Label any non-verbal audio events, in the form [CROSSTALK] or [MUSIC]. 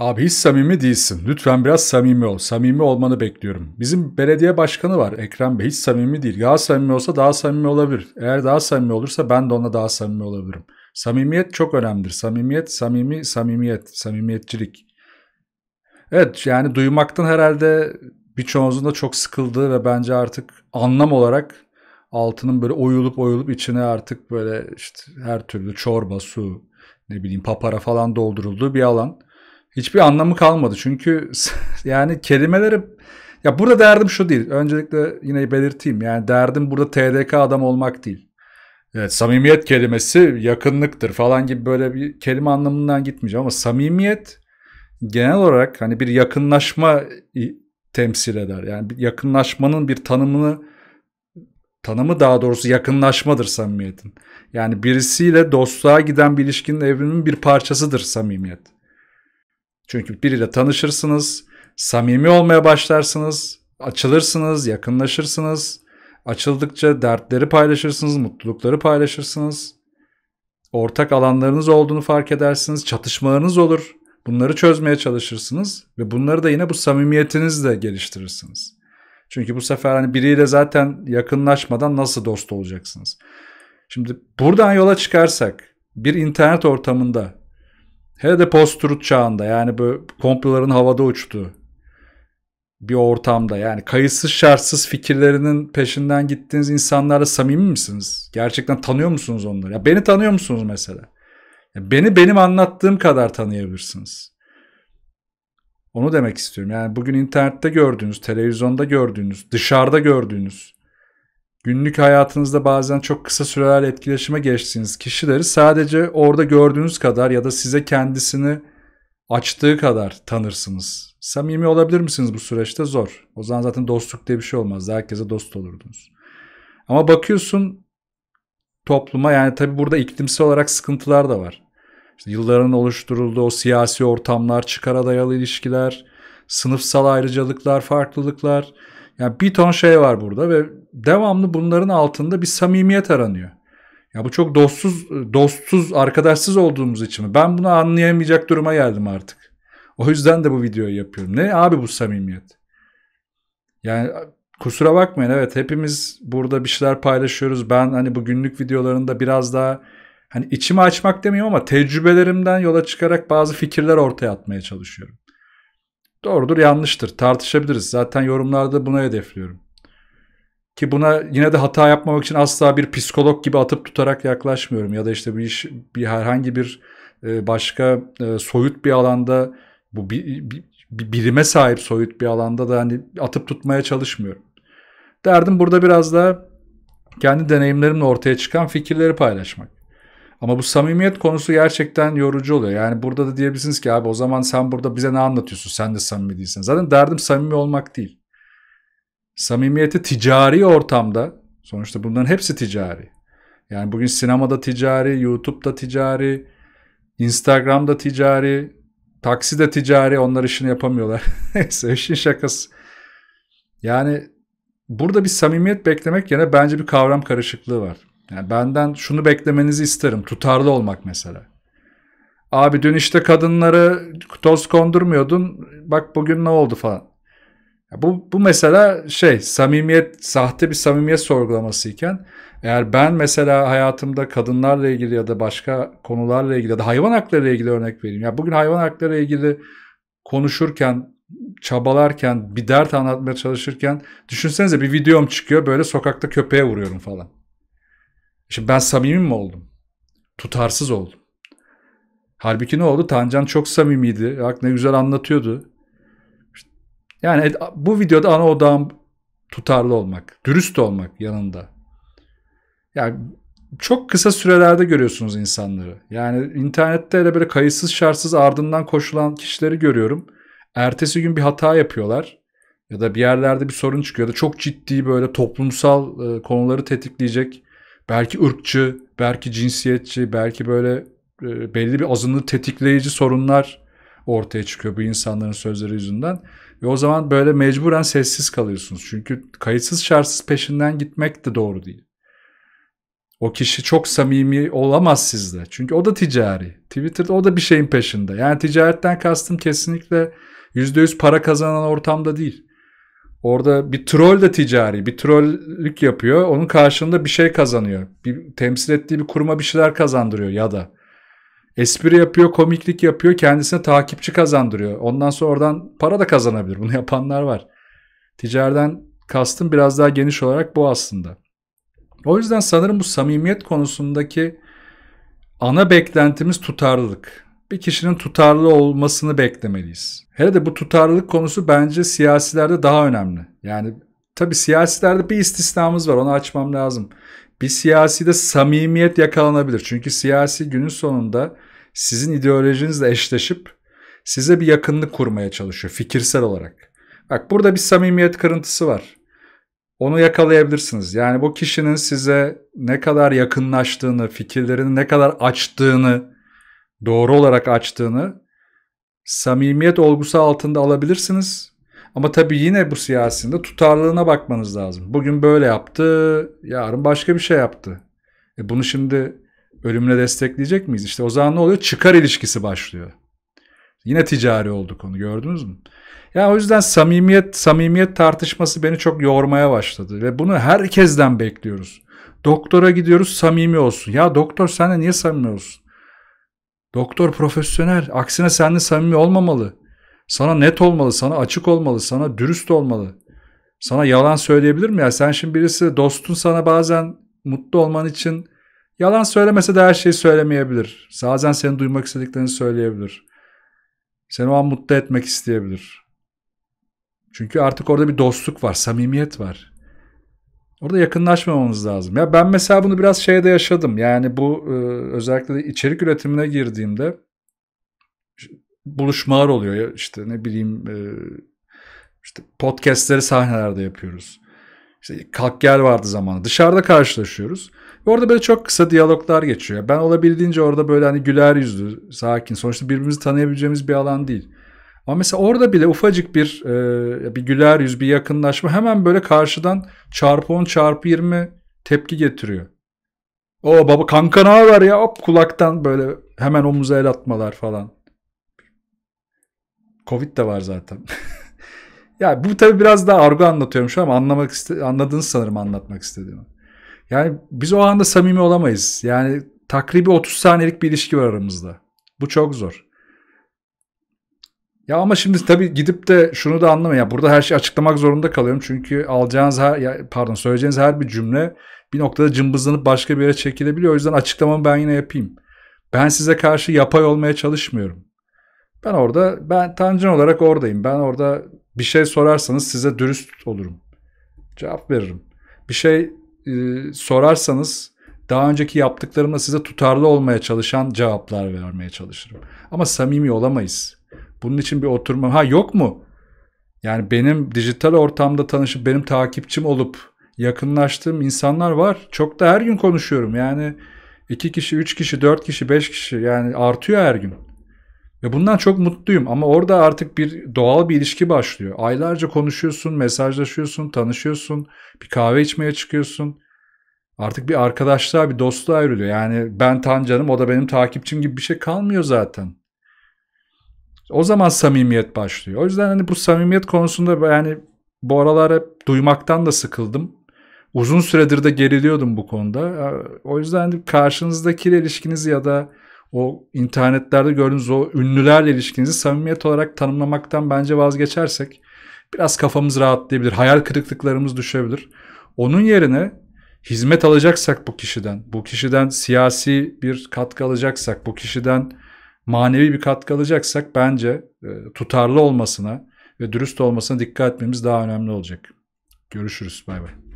Abi hiç samimi değilsin. Lütfen biraz samimi ol. Samimi olmanı bekliyorum. Bizim belediye başkanı var Ekrem Bey. Hiç samimi değil. Daha samimi olsa daha samimi olabilir. Eğer daha samimi olursa ben de ona daha samimi olabilirim. Samimiyet çok önemlidir. Samimiyet, samimi, samimiyet, samimiyetçilik. Evet yani duymaktan herhalde birçoğunuzun da çok sıkıldığı ve bence artık anlam olarak altının böyle oyulup oyulup içine artık böyle işte her türlü çorba, su, ne bileyim papara falan doldurulduğu bir alan hiçbir anlamı kalmadı. Çünkü [LAUGHS] yani kelimeleri ya burada derdim şu değil. Öncelikle yine belirteyim. Yani derdim burada TDK adam olmak değil. Evet samimiyet kelimesi yakınlıktır falan gibi böyle bir kelime anlamından gitmeyeceğim ama samimiyet genel olarak hani bir yakınlaşma temsil eder. Yani bir yakınlaşmanın bir tanımını tanımı daha doğrusu yakınlaşmadır samimiyetin. Yani birisiyle dostluğa giden bir ilişkinin evrimin bir parçasıdır samimiyet. Çünkü biriyle tanışırsınız, samimi olmaya başlarsınız, açılırsınız, yakınlaşırsınız. Açıldıkça dertleri paylaşırsınız, mutlulukları paylaşırsınız. Ortak alanlarınız olduğunu fark edersiniz, çatışmalarınız olur. Bunları çözmeye çalışırsınız ve bunları da yine bu samimiyetinizle geliştirirsiniz. Çünkü bu sefer hani biriyle zaten yakınlaşmadan nasıl dost olacaksınız? Şimdi buradan yola çıkarsak bir internet ortamında Hele de post-truth çağında yani böyle komploların havada uçtuğu bir ortamda yani kayıtsız şartsız fikirlerinin peşinden gittiğiniz insanlarla samimi misiniz? Gerçekten tanıyor musunuz onları? Ya beni tanıyor musunuz mesela? Ya beni benim anlattığım kadar tanıyabilirsiniz. Onu demek istiyorum. Yani bugün internette gördüğünüz, televizyonda gördüğünüz, dışarıda gördüğünüz Günlük hayatınızda bazen çok kısa süreler etkileşime geçtiğiniz kişileri sadece orada gördüğünüz kadar ya da size kendisini açtığı kadar tanırsınız. Samimi olabilir misiniz bu süreçte? Zor. O zaman zaten dostluk diye bir şey olmaz. Herkese dost olurdunuz. Ama bakıyorsun topluma yani tabi burada iklimsel olarak sıkıntılar da var. İşte yılların oluşturulduğu o siyasi ortamlar, çıkara dayalı ilişkiler, sınıfsal ayrıcalıklar, farklılıklar. Yani bir ton şey var burada ve devamlı bunların altında bir samimiyet aranıyor. Ya bu çok dostsuz, dostsuz, arkadaşsız olduğumuz için mi? Ben bunu anlayamayacak duruma geldim artık. O yüzden de bu videoyu yapıyorum. Ne abi bu samimiyet? Yani kusura bakmayın evet hepimiz burada bir şeyler paylaşıyoruz. Ben hani bu günlük videolarında biraz daha hani içimi açmak demiyorum ama tecrübelerimden yola çıkarak bazı fikirler ortaya atmaya çalışıyorum doğrudur yanlıştır tartışabiliriz. Zaten yorumlarda buna hedefliyorum. Ki buna yine de hata yapmamak için asla bir psikolog gibi atıp tutarak yaklaşmıyorum. Ya da işte bir iş, bir herhangi bir e, başka e, soyut bir alanda bu bir, bir, bir birime sahip soyut bir alanda da hani atıp tutmaya çalışmıyorum. Derdim burada biraz da kendi deneyimlerimle ortaya çıkan fikirleri paylaşmak. Ama bu samimiyet konusu gerçekten yorucu oluyor. Yani burada da diyebilirsiniz ki abi o zaman sen burada bize ne anlatıyorsun? Sen de samimi değilsin. Zaten derdim samimi olmak değil. Samimiyeti ticari ortamda sonuçta bunların hepsi ticari. Yani bugün sinemada ticari, YouTube'da ticari, Instagram'da ticari, taksi de ticari onlar işini yapamıyorlar. [LAUGHS] Neyse işin şakası. Yani burada bir samimiyet beklemek yerine bence bir kavram karışıklığı var. Yani benden şunu beklemenizi isterim. Tutarlı olmak mesela. Abi dün işte kadınları toz kondurmuyordun. Bak bugün ne oldu falan. Ya bu, bu mesela şey samimiyet, sahte bir samimiyet sorgulaması eğer ben mesela hayatımda kadınlarla ilgili ya da başka konularla ilgili ya da hayvan hakları ile ilgili örnek vereyim. Ya bugün hayvan hakları ile ilgili konuşurken, çabalarken, bir dert anlatmaya çalışırken düşünsenize bir videom çıkıyor böyle sokakta köpeğe vuruyorum falan. Şimdi ben samimi mi oldum? Tutarsız oldum. Halbuki ne oldu? Tancan çok samimiydi. Bak ne güzel anlatıyordu. Yani bu videoda ana odağım tutarlı olmak, dürüst olmak yanında. Yani çok kısa sürelerde görüyorsunuz insanları. Yani internette de böyle kayıtsız şartsız ardından koşulan kişileri görüyorum. Ertesi gün bir hata yapıyorlar ya da bir yerlerde bir sorun çıkıyor ya da çok ciddi böyle toplumsal e, konuları tetikleyecek belki ırkçı, belki cinsiyetçi, belki böyle e, belli bir azınlığı tetikleyici sorunlar ortaya çıkıyor bu insanların sözleri yüzünden. Ve o zaman böyle mecburen sessiz kalıyorsunuz. Çünkü kayıtsız şartsız peşinden gitmek de doğru değil. O kişi çok samimi olamaz sizle Çünkü o da ticari. Twitter'da o da bir şeyin peşinde. Yani ticaretten kastım kesinlikle %100 para kazanan ortamda değil. Orada bir troll de ticari, bir trollük yapıyor. Onun karşılığında bir şey kazanıyor. Bir, temsil ettiği bir kuruma bir şeyler kazandırıyor ya da. Espri yapıyor, komiklik yapıyor, kendisine takipçi kazandırıyor. Ondan sonra oradan para da kazanabilir. Bunu [LAUGHS] yapanlar var. Ticariden kastım biraz daha geniş olarak bu aslında. O yüzden sanırım bu samimiyet konusundaki ana beklentimiz tutarlılık bir kişinin tutarlı olmasını beklemeliyiz. Hele de bu tutarlılık konusu bence siyasilerde daha önemli. Yani tabi siyasilerde bir istisnamız var onu açmam lazım. Bir siyasi de samimiyet yakalanabilir. Çünkü siyasi günün sonunda sizin ideolojinizle eşleşip size bir yakınlık kurmaya çalışıyor fikirsel olarak. Bak burada bir samimiyet kırıntısı var. Onu yakalayabilirsiniz. Yani bu kişinin size ne kadar yakınlaştığını, fikirlerini ne kadar açtığını doğru olarak açtığını samimiyet olgusu altında alabilirsiniz. Ama tabii yine bu siyasinde tutarlılığına bakmanız lazım. Bugün böyle yaptı, yarın başka bir şey yaptı. E bunu şimdi ölümle destekleyecek miyiz? İşte o zaman ne oluyor? Çıkar ilişkisi başlıyor. Yine ticari oldu konu gördünüz mü? Ya yani o yüzden samimiyet samimiyet tartışması beni çok yormaya başladı ve bunu herkesten bekliyoruz. Doktora gidiyoruz samimi olsun. Ya doktor sen de niye samimi olsun? Doktor profesyonel. Aksine seninle samimi olmamalı. Sana net olmalı, sana açık olmalı, sana dürüst olmalı. Sana yalan söyleyebilir mi ya? Sen şimdi birisi dostun sana bazen mutlu olman için yalan söylemese de her şeyi söylemeyebilir. Bazen seni duymak istediklerini söyleyebilir. Seni o an mutlu etmek isteyebilir. Çünkü artık orada bir dostluk var, samimiyet var. Orada yakınlaşmamamız lazım. Ya ben mesela bunu biraz şeyde yaşadım. Yani bu e, özellikle de içerik üretimine girdiğimde buluşmalar oluyor. Ya işte ne bileyim e, işte podcastleri sahnelerde yapıyoruz. İşte kalk gel vardı zamanı. Dışarıda karşılaşıyoruz. Ve orada böyle çok kısa diyaloglar geçiyor. Ben olabildiğince orada böyle hani güler yüzlü, sakin. Sonuçta birbirimizi tanıyabileceğimiz bir alan değil. Ama mesela orada bile ufacık bir e, bir güler yüz, bir yakınlaşma hemen böyle karşıdan çarpı 10 çarpı 20 tepki getiriyor. O baba kanka ne haber ya hop kulaktan böyle hemen omuza el atmalar falan. Covid de var zaten. [LAUGHS] ya bu tabi biraz daha argo anlatıyorum şu an ama anlamak iste anladınız sanırım anlatmak istediğimi. Yani biz o anda samimi olamayız. Yani takribi 30 saniyelik bir ilişki var aramızda. Bu çok zor. Ya ama şimdi tabii gidip de şunu da anlama ya burada her şeyi açıklamak zorunda kalıyorum. Çünkü alacağınız her pardon söyleyeceğiniz her bir cümle bir noktada cımbızlanıp başka bir yere çekilebiliyor. O yüzden açıklamamı ben yine yapayım. Ben size karşı yapay olmaya çalışmıyorum. Ben orada ben tancan olarak oradayım. Ben orada bir şey sorarsanız size dürüst olurum. Cevap veririm. Bir şey e, sorarsanız daha önceki yaptıklarımla size tutarlı olmaya çalışan cevaplar vermeye çalışırım. Ama samimi olamayız. Bunun için bir oturma ha yok mu? Yani benim dijital ortamda tanışıp benim takipçim olup yakınlaştığım insanlar var. Çok da her gün konuşuyorum. Yani iki kişi, üç kişi, dört kişi, beş kişi yani artıyor her gün. Ve bundan çok mutluyum ama orada artık bir doğal bir ilişki başlıyor. Aylarca konuşuyorsun, mesajlaşıyorsun, tanışıyorsun, bir kahve içmeye çıkıyorsun. Artık bir arkadaşlığa, bir dostluğa ayrılıyor. Yani ben Tancan'ım, o da benim takipçim gibi bir şey kalmıyor zaten. O zaman samimiyet başlıyor. O yüzden hani bu samimiyet konusunda yani bu aralar hep duymaktan da sıkıldım. Uzun süredir de geriliyordum bu konuda. Ee, o yüzden hani karşınızdaki ilişkiniz ya da o internetlerde gördüğünüz o ünlülerle ilişkinizi samimiyet olarak tanımlamaktan bence vazgeçersek biraz kafamız rahatlayabilir. Hayal kırıklıklarımız düşebilir. Onun yerine hizmet alacaksak bu kişiden, bu kişiden siyasi bir katkı alacaksak, bu kişiden manevi bir katkı alacaksak bence e, tutarlı olmasına ve dürüst olmasına dikkat etmemiz daha önemli olacak. Görüşürüz. Bay bay.